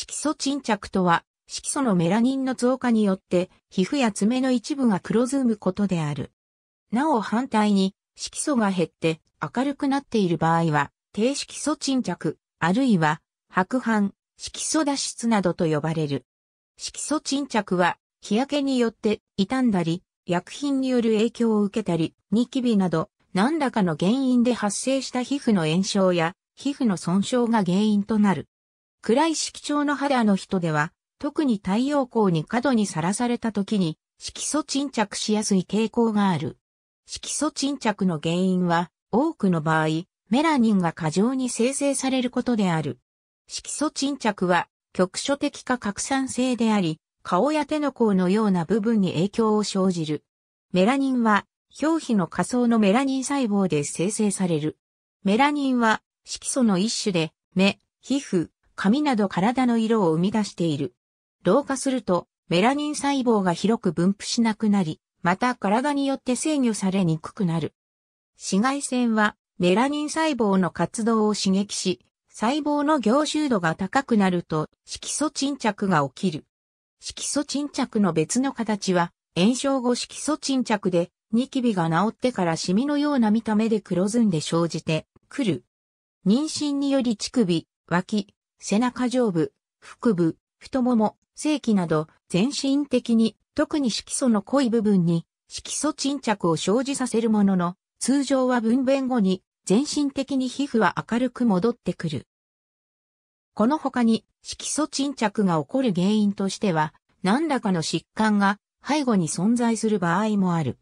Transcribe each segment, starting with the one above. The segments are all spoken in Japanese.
色素沈着とは、色素のメラニンの増加によって、皮膚や爪の一部が黒ずむことである。なお反対に、色素が減って明るくなっている場合は、低色素沈着、あるいは、白斑、色素脱出などと呼ばれる。色素沈着は、日焼けによって傷んだり、薬品による影響を受けたり、ニキビなど、何らかの原因で発生した皮膚の炎症や、皮膚の損傷が原因となる。暗い色調の肌の人では、特に太陽光に過度にさらされた時に、色素沈着しやすい傾向がある。色素沈着の原因は、多くの場合、メラニンが過剰に生成されることである。色素沈着は、局所的か拡散性であり、顔や手の甲のような部分に影響を生じる。メラニンは、表皮の仮想のメラニン細胞で生成される。メラニンは、色素の一種で、目、皮膚、髪など体の色を生み出している。老化すると、メラニン細胞が広く分布しなくなり、また体によって制御されにくくなる。紫外線は、メラニン細胞の活動を刺激し、細胞の凝集度が高くなると、色素沈着が起きる。色素沈着の別の形は、炎症後色素沈着で、ニキビが治ってからシミのような見た目で黒ずんで生じてくる。妊娠により乳首、脇、背中上部、腹部、太もも、性器など全身的に特に色素の濃い部分に色素沈着を生じさせるものの、通常は分娩後に全身的に皮膚は明るく戻ってくる。この他に色素沈着が起こる原因としては、何らかの疾患が背後に存在する場合もある。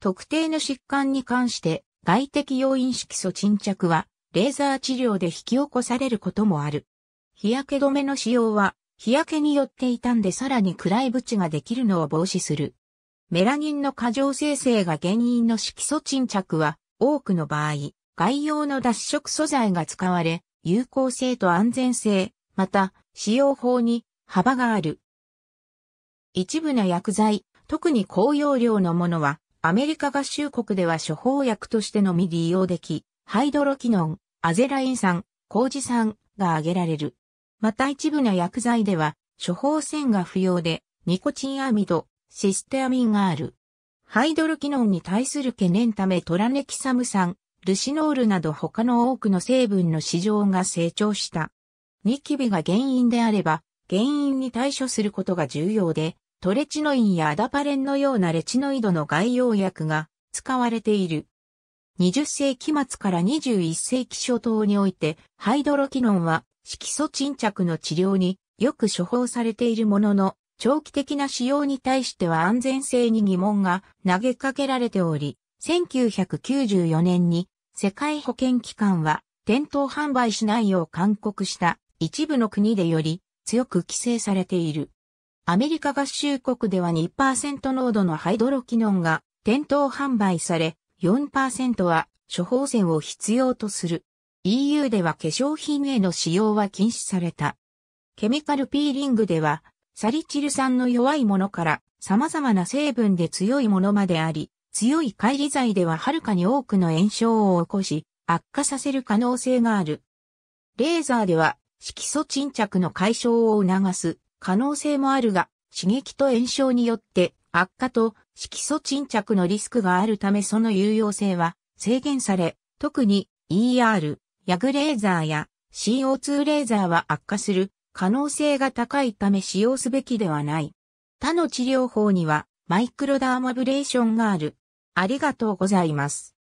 特定の疾患に関して外的要因色素沈着はレーザー治療で引き起こされることもある。日焼け止めの使用は、日焼けによって傷んでさらに暗いブチができるのを防止する。メラニンの過剰生成が原因の色素沈着は、多くの場合、外用の脱色素材が使われ、有効性と安全性、また、使用法に幅がある。一部の薬剤、特に高用量のものは、アメリカ合衆国では処方薬としてのみ利用でき、ハイドロキノン、アゼライン酸、コウジ酸が挙げられる。また一部の薬剤では、処方箋が不要で、ニコチンアミド、システアミンがある。ハイドロキノンに対する懸念ためトラネキサム酸、ルシノールなど他の多くの成分の市場が成長した。ニキビが原因であれば、原因に対処することが重要で、トレチノインやアダパレンのようなレチノイドの外用薬が使われている。20世紀末から21世紀初頭において、ハイドロキノンは色素沈着の治療によく処方されているものの、長期的な使用に対しては安全性に疑問が投げかけられており、1994年に世界保健機関は店頭販売しないよう勧告した一部の国でより強く規制されている。アメリカ合衆国では2%濃度のハイドロキノンが店頭販売され、4%は処方箋を必要とする。EU では化粧品への使用は禁止された。ケミカルピーリングでは、サリチル酸の弱いものから様々な成分で強いものまであり、強い乖離剤でははるかに多くの炎症を起こし、悪化させる可能性がある。レーザーでは色素沈着の解消を促す可能性もあるが、刺激と炎症によって悪化と色素沈着のリスクがあるためその有用性は制限され、特に ER、ヤグレーザーや CO2 レーザーは悪化する可能性が高いため使用すべきではない。他の治療法にはマイクロダーマブレーションがある。ありがとうございます。